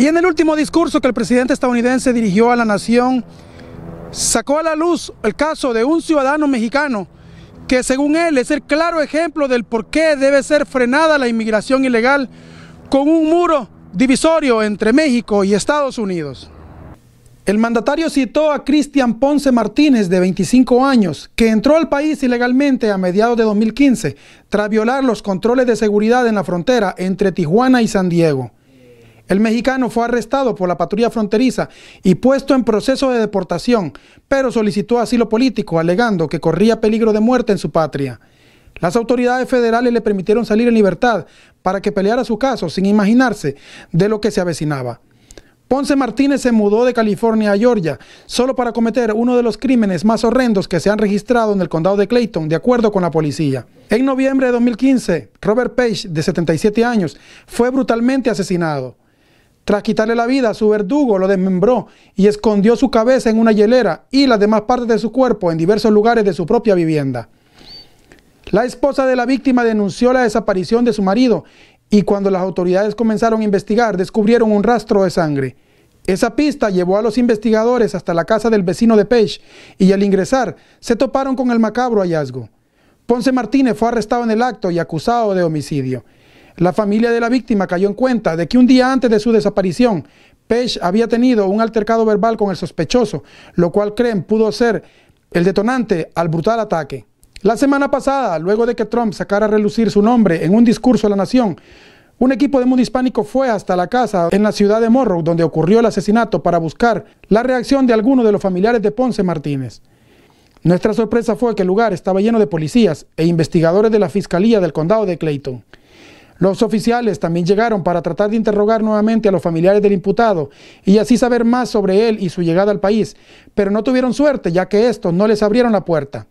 Y en el último discurso que el presidente estadounidense dirigió a la nación, sacó a la luz el caso de un ciudadano mexicano que según él es el claro ejemplo del por qué debe ser frenada la inmigración ilegal con un muro divisorio entre México y Estados Unidos. El mandatario citó a Cristian Ponce Martínez, de 25 años, que entró al país ilegalmente a mediados de 2015 tras violar los controles de seguridad en la frontera entre Tijuana y San Diego. El mexicano fue arrestado por la patrulla fronteriza y puesto en proceso de deportación, pero solicitó asilo político alegando que corría peligro de muerte en su patria. Las autoridades federales le permitieron salir en libertad para que peleara su caso sin imaginarse de lo que se avecinaba. Ponce Martínez se mudó de California a Georgia solo para cometer uno de los crímenes más horrendos que se han registrado en el condado de Clayton, de acuerdo con la policía. En noviembre de 2015, Robert Page, de 77 años, fue brutalmente asesinado. Tras quitarle la vida, su verdugo lo desmembró y escondió su cabeza en una hielera y las demás partes de su cuerpo en diversos lugares de su propia vivienda. La esposa de la víctima denunció la desaparición de su marido y cuando las autoridades comenzaron a investigar descubrieron un rastro de sangre. Esa pista llevó a los investigadores hasta la casa del vecino de Page y al ingresar se toparon con el macabro hallazgo. Ponce Martínez fue arrestado en el acto y acusado de homicidio. La familia de la víctima cayó en cuenta de que un día antes de su desaparición, Page había tenido un altercado verbal con el sospechoso, lo cual creen pudo ser el detonante al brutal ataque. La semana pasada, luego de que Trump sacara a relucir su nombre en un discurso a la nación, un equipo de mundo hispánico fue hasta la casa en la ciudad de Morro, donde ocurrió el asesinato, para buscar la reacción de alguno de los familiares de Ponce Martínez. Nuestra sorpresa fue que el lugar estaba lleno de policías e investigadores de la Fiscalía del Condado de Clayton. Los oficiales también llegaron para tratar de interrogar nuevamente a los familiares del imputado y así saber más sobre él y su llegada al país, pero no tuvieron suerte ya que estos no les abrieron la puerta.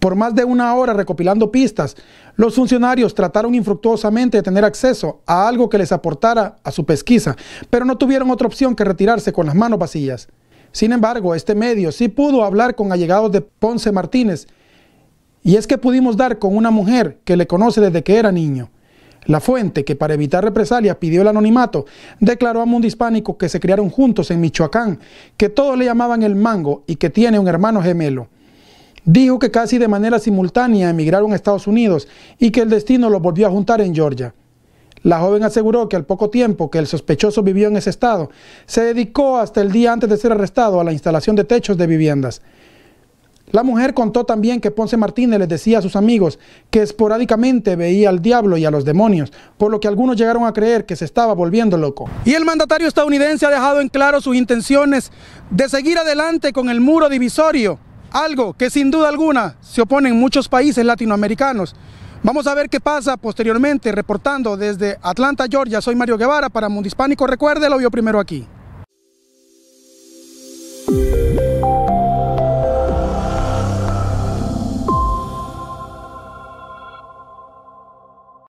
Por más de una hora recopilando pistas, los funcionarios trataron infructuosamente de tener acceso a algo que les aportara a su pesquisa, pero no tuvieron otra opción que retirarse con las manos vacías. Sin embargo, este medio sí pudo hablar con allegados de Ponce Martínez, y es que pudimos dar con una mujer que le conoce desde que era niño. La fuente, que para evitar represalias pidió el anonimato, declaró a Mundo Hispánico que se criaron juntos en Michoacán, que todos le llamaban el mango y que tiene un hermano gemelo. Dijo que casi de manera simultánea emigraron a Estados Unidos y que el destino los volvió a juntar en Georgia. La joven aseguró que al poco tiempo que el sospechoso vivió en ese estado, se dedicó hasta el día antes de ser arrestado a la instalación de techos de viviendas. La mujer contó también que Ponce Martínez les decía a sus amigos que esporádicamente veía al diablo y a los demonios, por lo que algunos llegaron a creer que se estaba volviendo loco. Y el mandatario estadounidense ha dejado en claro sus intenciones de seguir adelante con el muro divisorio, algo que sin duda alguna se opone en muchos países latinoamericanos. Vamos a ver qué pasa posteriormente, reportando desde Atlanta, Georgia. Soy Mario Guevara para Mundo Hispánico. Recuerde, lo vio primero aquí.